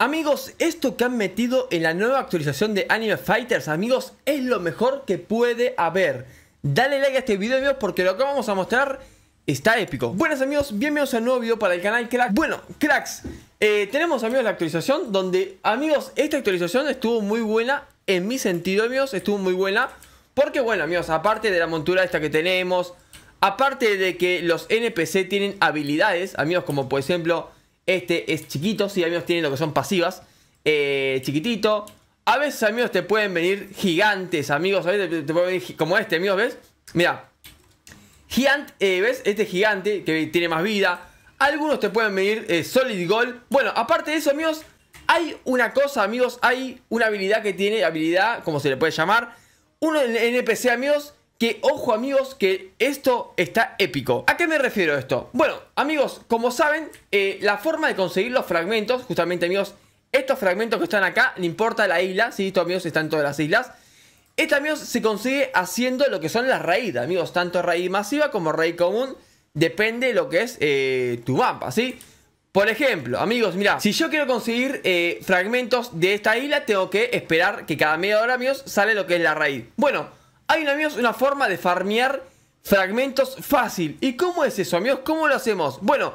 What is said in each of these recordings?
Amigos, esto que han metido en la nueva actualización de Anime Fighters, amigos, es lo mejor que puede haber. Dale like a este video, amigos, porque lo que vamos a mostrar está épico. Buenas, amigos, bienvenidos a un nuevo video para el canal Cracks Bueno, cracks, eh, tenemos, amigos, la actualización donde, amigos, esta actualización estuvo muy buena, en mi sentido, amigos, estuvo muy buena. Porque, bueno, amigos, aparte de la montura esta que tenemos, aparte de que los NPC tienen habilidades, amigos, como por ejemplo este es chiquito, si amigos tienen lo que son pasivas. Eh, chiquitito. A veces, amigos, te pueden venir gigantes, amigos. A veces te, pueden venir como este, amigos, ¿ves? Mira. Gigante, eh, ¿ves? Este gigante que tiene más vida. Algunos te pueden venir eh, Solid Gold. Bueno, aparte de eso, amigos, hay una cosa, amigos. Hay una habilidad que tiene, habilidad, como se le puede llamar. uno en NPC, amigos, que, ojo amigos, que esto está épico. ¿A qué me refiero esto? Bueno, amigos, como saben, eh, la forma de conseguir los fragmentos, justamente amigos, estos fragmentos que están acá, no importa la isla, si ¿sí? estos amigos están en todas las islas. Esta amigos se consigue haciendo lo que son las raídas, amigos, tanto raíz masiva como raíz común, depende de lo que es eh, tu mapa, ¿sí? Por ejemplo, amigos, mira, si yo quiero conseguir eh, fragmentos de esta isla, tengo que esperar que cada media hora, amigos, sale lo que es la raíz. Bueno, hay amigos, una forma de farmear fragmentos fácil. ¿Y cómo es eso, amigos? ¿Cómo lo hacemos? Bueno,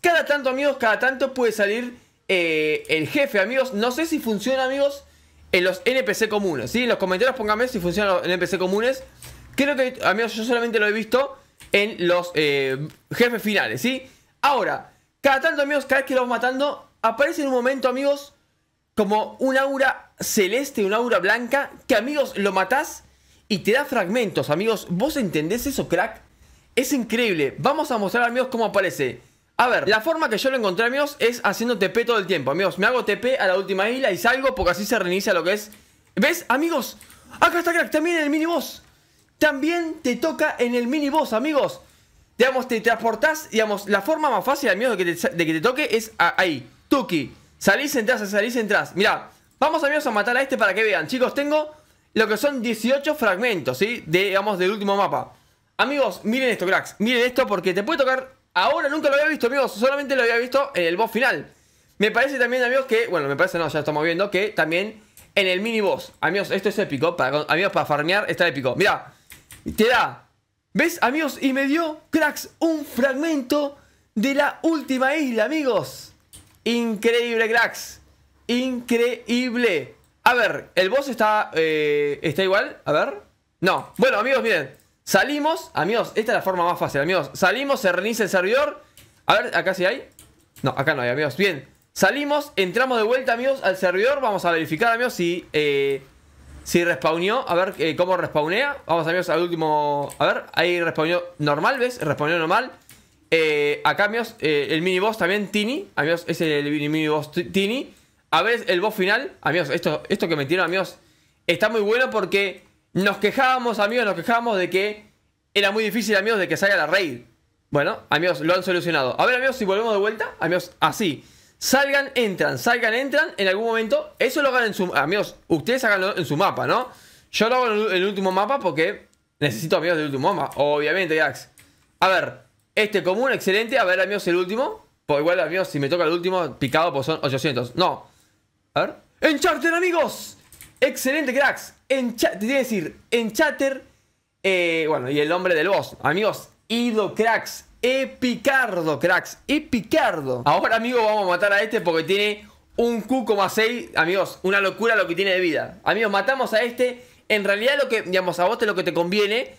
cada tanto, amigos, cada tanto puede salir eh, el jefe, amigos. No sé si funciona, amigos, en los NPC comunes, ¿sí? En los comentarios pónganme si funcionan los NPC comunes. Creo que, amigos, yo solamente lo he visto en los eh, jefes finales, ¿sí? Ahora, cada tanto, amigos, cada vez que vas matando, aparece en un momento, amigos, como un aura celeste, un aura blanca, que, amigos, lo matás y te da fragmentos, amigos. ¿Vos entendés eso, crack? Es increíble. Vamos a mostrar, amigos, cómo aparece. A ver, la forma que yo lo encontré, amigos, es haciendo TP todo el tiempo, amigos. Me hago TP a la última isla y salgo porque así se reinicia lo que es... ¿Ves, amigos? Acá está, crack, también en el miniboss. También te toca en el miniboss, amigos. Digamos, te transportás, digamos, la forma más fácil, amigos, de que te, de que te toque es ahí. Tuki. Salís, entras, salís, entras. Mirá, vamos, amigos, a matar a este para que vean. Chicos, tengo lo que son 18 fragmentos, ¿sí? De, digamos, del último mapa. Amigos, miren esto, cracks. Miren esto porque te puede tocar... Ahora nunca lo había visto, amigos. Solamente lo había visto en el boss final. Me parece también, amigos, que... Bueno, me parece no, ya estamos viendo. Que también en el mini boss. Amigos, esto es épico. amigos, para farmear está épico. Mira, te da... ¿Ves, amigos? Y me dio, cracks, un fragmento de la última isla, amigos. Increíble, cracks. Increíble. A ver, el boss está, eh, está igual. A ver. No. Bueno, amigos, bien. Salimos. Amigos, esta es la forma más fácil, amigos. Salimos, se reinicia el servidor. A ver, acá sí hay. No, acá no hay, amigos. Bien. Salimos, entramos de vuelta, amigos, al servidor. Vamos a verificar, amigos, si... Eh, si respawneó, a ver eh, cómo respawnea. Vamos, amigos, al último. A ver, ahí respawneó normal, ¿ves? Respawneó normal. Eh, acá, amigos, el mini boss también, Tini. Amigos, es el mini boss Tini a ver el boss final. Amigos, esto, esto que me tiró amigos, está muy bueno porque nos quejábamos, amigos, nos quejábamos de que era muy difícil, amigos, de que salga la raid. Bueno, amigos, lo han solucionado. A ver, amigos, si volvemos de vuelta, amigos, así. Salgan, entran, salgan, entran en algún momento. Eso lo hagan en su... Amigos, ustedes háganlo en su mapa, ¿no? Yo lo hago en el último mapa porque necesito amigos del último mapa. Obviamente, Jax. A ver, este común, excelente. A ver, amigos, el último. Pues igual, amigos, si me toca el último, picado, pues son 800. No, a ver. ¡En amigos! ¡Excelente, cracks! En te tiene decir, en eh, bueno, y el nombre del boss. Amigos, Ido Cracks. Epicardo, cracks. Epicardo. Ahora, amigos, vamos a matar a este porque tiene un Q,6. Amigos, una locura lo que tiene de vida. Amigos, matamos a este. En realidad, lo que, digamos, a vos te lo que te conviene.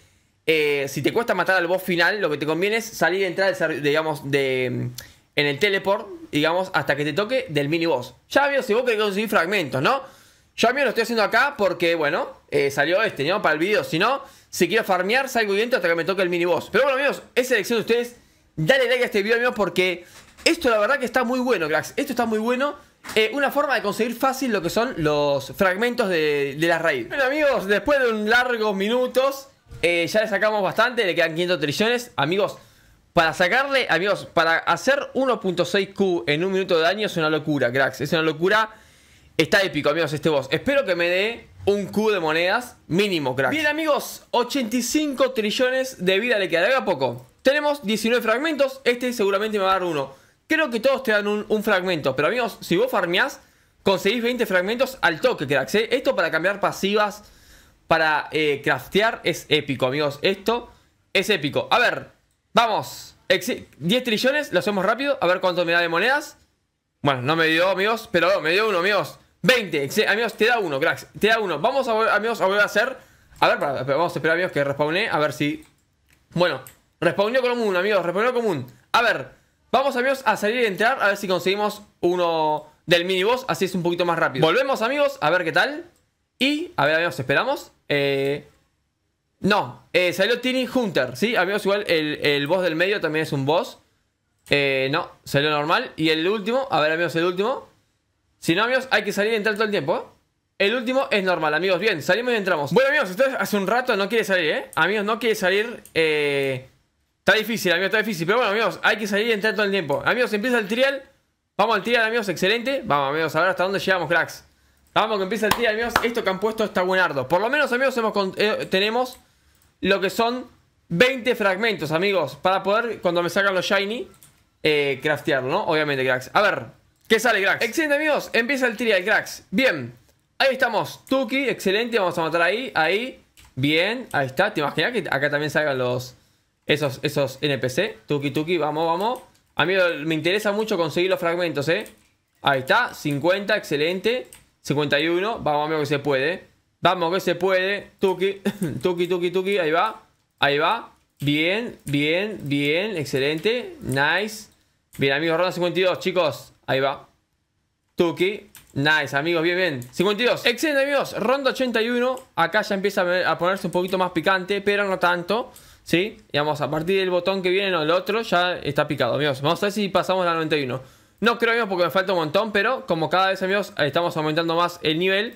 Eh, si te cuesta matar al boss final, lo que te conviene es salir y entrar, digamos, de, en el teleport digamos, hasta que te toque del mini boss Ya veo si vos querés conseguir fragmentos, ¿no? Yo a lo estoy haciendo acá porque, bueno, eh, salió este, ¿no? Para el vídeo Si no, si quiero farmear, salgo y hasta que me toque el mini boss Pero bueno, amigos, es elección de ustedes. Dale like a este video, amigos, porque esto la verdad que está muy bueno, cracks. Esto está muy bueno. Eh, una forma de conseguir fácil lo que son los fragmentos de, de las raíces. Bueno, amigos, después de un largos minutos, eh, ya le sacamos bastante. Le quedan 500 trillones. Amigos, para sacarle, amigos, para hacer 1.6 Q en un minuto de daño es una locura, cracks. Es una locura. Está épico, amigos, este boss. Espero que me dé un Q de monedas mínimo, cracks. Bien, amigos, 85 trillones de vida le queda. Haga poco. Tenemos 19 fragmentos. Este seguramente me va a dar uno. Creo que todos te dan un, fragmento. Pero, amigos, si vos farmeás, conseguís 20 fragmentos al toque, cracks. ¿eh? Esto para cambiar pasivas, para eh, craftear, es épico, amigos. Esto es épico. A ver, Vamos. 10 trillones, lo hacemos rápido. A ver cuánto me da de monedas. Bueno, no me dio, amigos. Pero me dio uno, amigos. 20. Amigos, te da uno, cracks. Te da uno. Vamos, a, amigos, a volver a hacer. A ver, vamos a esperar, amigos, que respawné. A ver si. Bueno, respawnó común, amigos. respawnó común. A ver. Vamos, amigos, a salir y entrar. A ver si conseguimos uno del miniboss. Así es un poquito más rápido. Volvemos, amigos. A ver qué tal. Y, a ver, amigos, esperamos. Eh. No, eh, salió Tiny Hunter, ¿sí? Amigos, igual el, el boss del medio también es un boss. Eh, no, salió normal. Y el último, a ver, amigos, el último. Si no, amigos, hay que salir y entrar todo el tiempo, El último es normal, amigos. Bien, salimos y entramos. Bueno, amigos, ustedes hace un rato no quiere salir, ¿eh? Amigos, no quiere salir. Eh... Está difícil, amigos, está difícil. Pero bueno, amigos, hay que salir y entrar todo el tiempo. Amigos, empieza el trial. Vamos al trial, amigos, excelente. Vamos, amigos, a ver hasta dónde llegamos, cracks. Vamos que empieza el trial, amigos. Esto que han puesto está buenardo. Por lo menos, amigos, hemos eh, tenemos lo que son 20 fragmentos, amigos, para poder, cuando me sacan los shiny, eh, craftearlo, ¿no? Obviamente, cracks. A ver, ¿qué sale, cracks? Excelente, amigos, empieza el trial, cracks. Bien, ahí estamos. Tuki, excelente, vamos a matar ahí, ahí. Bien, ahí está. ¿Te imaginas que acá también salgan los... Esos, esos NPC? Tuki, tuki, vamos, vamos. A mí me interesa mucho conseguir los fragmentos, ¿eh? Ahí está, 50, excelente. 51, vamos, amigo, que se puede. ¿eh? Vamos, que se puede. Tuki, tuki, tuki, tuki. Ahí va. Ahí va. Bien, bien, bien. Excelente. Nice. Bien, amigos. Ronda 52, chicos. Ahí va. Tuki. Nice, amigos. Bien, bien. 52. Excelente, amigos. Ronda 81. Acá ya empieza a ponerse un poquito más picante, pero no tanto. ¿Sí? Y vamos, a partir del botón que viene el otro ya está picado, amigos. Vamos a ver si pasamos a la 91. No creo, amigos, porque me falta un montón, pero como cada vez, amigos, estamos aumentando más el nivel...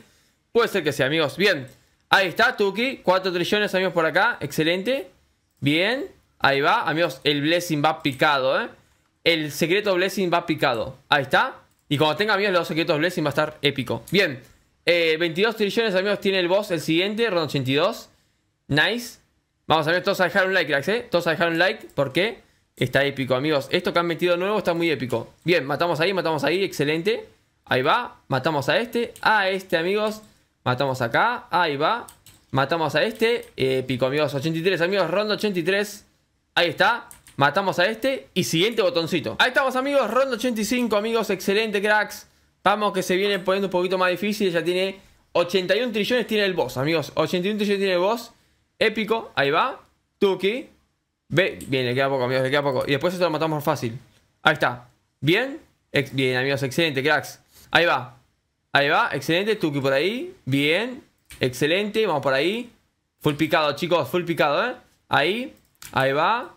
Puede ser que sea, amigos. Bien. Ahí está, Tuki. 4 trillones, amigos, por acá. Excelente. Bien. Ahí va. Amigos, el Blessing va picado, ¿eh? El secreto Blessing va picado. Ahí está. Y cuando tenga, amigos, los secretos Blessing va a estar épico. Bien. 22 eh, trillones, amigos, tiene el boss. El siguiente, Ron 82. Nice. Vamos, a ver todos a dejar un like, ¿eh? Todos a dejar un like porque está épico, amigos. Esto que han metido nuevo está muy épico. Bien, matamos ahí, matamos ahí. Excelente. Ahí va. Matamos a este. A este, amigos. Matamos acá. Ahí va. Matamos a este. épico, eh, amigos. 83 amigos. Ronda 83. Ahí está. Matamos a este. Y siguiente botoncito. Ahí estamos amigos. Ronda 85 amigos. Excelente cracks. Vamos que se viene poniendo un poquito más difícil. Ya tiene 81 trillones. Tiene el boss amigos. 81 trillones tiene el boss. Épico. Ahí va. Tuki. Ve. Bien, le queda poco amigos. Le queda poco. Y después esto lo matamos fácil. Ahí está. Bien. bien amigos. Excelente cracks. Ahí va. Ahí va, excelente, Tuki por ahí. Bien, excelente, vamos por ahí. Full picado, chicos, full picado, ¿eh? Ahí, ahí va.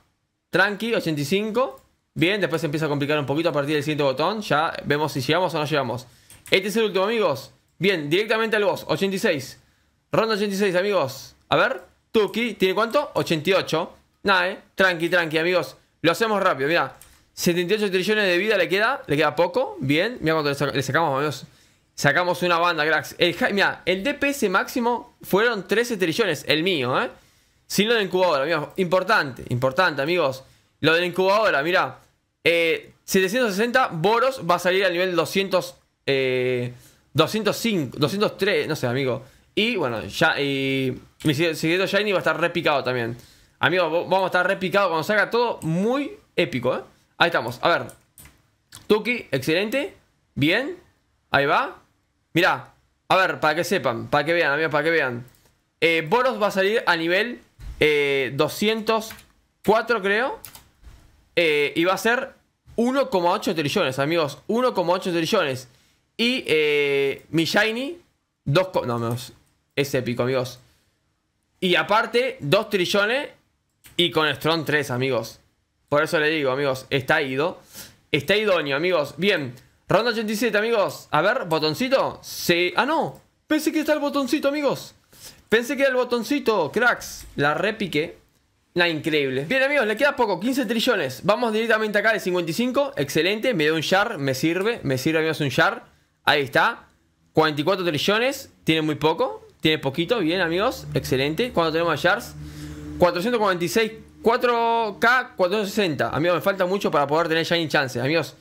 Tranqui, 85. Bien, después se empieza a complicar un poquito a partir del siguiente botón. Ya vemos si llegamos o no llegamos. Este es el último, amigos. Bien, directamente al boss, 86. Ronda 86, amigos. A ver, Tuki, ¿tiene cuánto? 88. Nada, eh. Tranqui, tranqui, amigos. Lo hacemos rápido, mira. 78 trillones de vida le queda, le queda poco. Bien, mira cuánto le sacamos, amigos. Sacamos una banda, cracks. El, mira, el DPS máximo fueron 13 trillones, el mío, ¿eh? Sin lo de la incubadora, importante, importante, amigos. Lo de la incubadora, mira. Eh, 760, Boros va a salir al nivel 200, 205, 203, no sé, amigo. Y bueno, ya, y mi siguiente Shiny va a estar repicado también. Amigos, vamos a estar repicado cuando salga todo muy épico, ¿eh? Ahí estamos, a ver. Tuki, excelente. Bien. Ahí va. Mirá, a ver, para que sepan, para que vean, amigos, para que vean. Eh, Boros va a salir a nivel 204, eh, creo. Eh, y va a ser 1,8 trillones, amigos. 1,8 trillones. Y mi Shiny, 2... No, es épico, amigos. Y aparte, 2 trillones y con Strong 3, amigos. Por eso le digo, amigos, está ido. Está idóneo, amigos. Bien. Ronda 87, amigos. A ver, botoncito. Sí. Ah, no. Pensé que está el botoncito, amigos. Pensé que era el botoncito, cracks. La repiqué. La increíble. Bien, amigos, le queda poco. 15 trillones. Vamos directamente acá de 55. Excelente. Me dio un char. Me sirve. Me sirve, amigos, un char. Ahí está. 44 trillones. Tiene muy poco. Tiene poquito. Bien, amigos. Excelente. ¿Cuánto tenemos chars? 446. 4K 460. Amigos, me falta mucho para poder tener Shiny Chances. Amigos.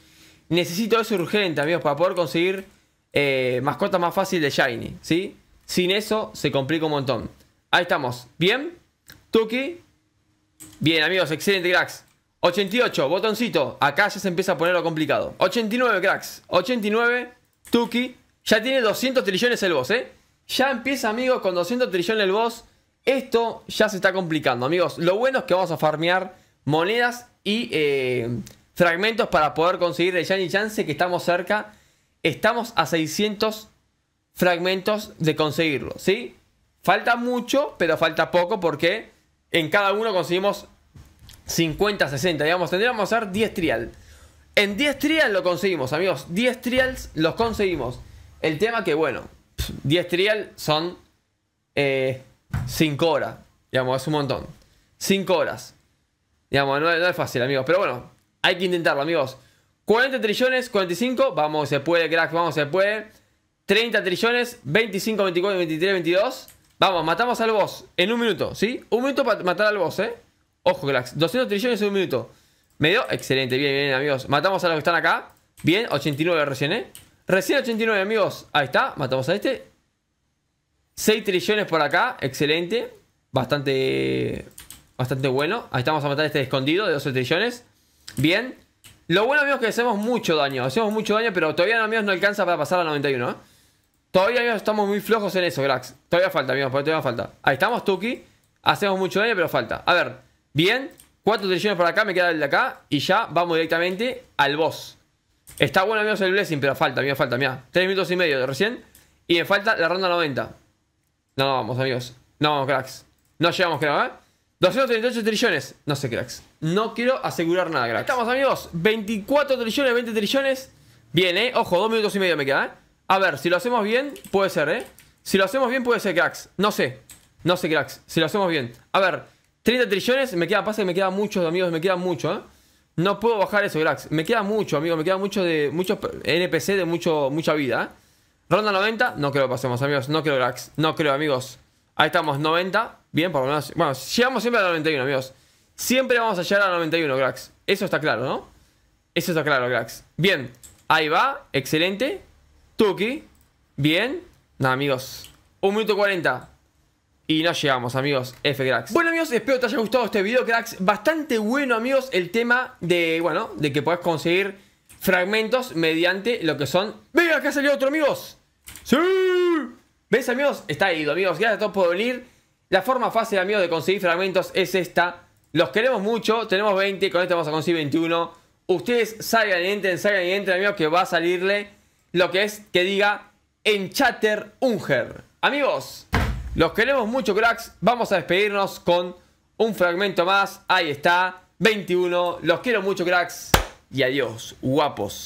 Necesito eso urgente, amigos, para poder conseguir Mascotas eh, mascota más fácil de Shiny, ¿sí? Sin eso se complica un montón. Ahí estamos. ¿Bien? Tuki. Bien, amigos, excelente, cracks. 88, botoncito. Acá ya se empieza a poner lo complicado. 89, cracks. 89, Tuki. Ya tiene 200 trillones el boss, ¿eh? Ya empieza, amigos, con 200 trillones el boss. Esto ya se está complicando, amigos. Lo bueno es que vamos a farmear monedas y eh, fragmentos para poder conseguir el Shiny Chance, que estamos cerca. Estamos a 600 fragmentos de conseguirlo, ¿sí? Falta mucho, pero falta poco porque en cada uno conseguimos 50, 60, digamos, tendríamos que hacer 10 trial. En 10 trials lo conseguimos, amigos, 10 trials los conseguimos. El tema que, bueno, 10 trials son 5 eh, horas, digamos, es un montón. 5 horas. Digamos, no es fácil, amigos, pero bueno, hay que intentarlo, amigos. 40 trillones, 45. Vamos, se puede, crack, vamos, se puede. 30 trillones, 25, 24, 23, 22. Vamos, matamos al boss en un minuto, ¿sí? Un minuto para matar al boss, ¿eh? Ojo, cracks. 200 trillones en un minuto. Medio, excelente, bien, bien, amigos. Matamos a los que están acá. Bien, 89 recién, ¿eh? Recién 89, amigos. Ahí está, matamos a este. 6 trillones por acá, excelente. Bastante. Bastante bueno. Ahí estamos a matar a este escondido de 12 trillones. Bien. Lo bueno, amigos, es que hacemos mucho daño. Hacemos mucho daño, pero todavía, amigos, no alcanza para pasar a 91, Todavía, amigos, estamos muy flojos en eso, cracks Todavía falta, amigos, todavía falta. Ahí estamos, Tuki. Hacemos mucho daño, pero falta. A ver, bien. Cuatro trillones para acá, me queda el de acá. Y ya vamos directamente al boss. Está bueno, amigos, el blessing, pero falta, amigos, falta, mira. Tres minutos y medio de recién. Y me falta la ronda 90. No, no vamos, amigos. No vamos, cracks. No llegamos, creo, ¿eh? 238 trillones. No sé, cracks. No quiero asegurar nada, gracias. Estamos, amigos. 24 trillones, 20 trillones. Bien, ¿eh? Ojo, dos minutos y medio me queda, ¿eh? A ver, si lo hacemos bien, puede ser, ¿eh? Si lo hacemos bien, puede ser, cracks. No sé. No sé, cracks. Si lo hacemos bien. A ver, 30 trillones. Me queda, pasa que me queda muchos, amigos. Me queda mucho, ¿eh? No puedo bajar eso, cracks. Me queda mucho, amigo. Me queda mucho de... muchos NPC de mucho, mucha vida, ¿eh? Ronda 90. No creo que pasemos, amigos. No creo, cracks. No creo, amigos. Ahí estamos, 90. Bien, por lo menos. Bueno, llegamos siempre a la 91, amigos. Siempre vamos a llegar a 91, cracks. Eso está claro, ¿no? Eso está claro, cracks. Bien, ahí va. Excelente. Tuki. Bien. Nada, amigos. Un minuto 40. Y nos llegamos, amigos. F, cracks. Bueno, amigos, espero que te haya gustado este video, cracks. Bastante bueno, amigos, el tema de, bueno, de que puedes conseguir fragmentos mediante lo que son... ¡Venga, acá salió otro, amigos! ¡Sí! ¿Ves, amigos? Está ido, amigos. ya a todos por venir. La forma fácil, amigos, de conseguir fragmentos es esta los queremos mucho. Tenemos 20. Con esto vamos a conseguir 21. Ustedes salgan y entren, salgan y entren, amigos, que va a salirle lo que es que diga en chatter Unger. Amigos, los queremos mucho, cracks. Vamos a despedirnos con un fragmento más. Ahí está. 21. Los quiero mucho, cracks. Y adiós, guapos.